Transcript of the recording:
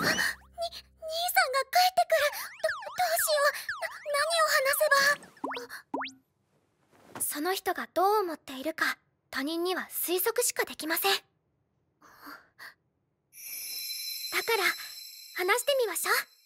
に兄さんが帰ってくるどどうしよう何を話せばその人がどう思っているか他人には推測しかできませんだから話してみましょう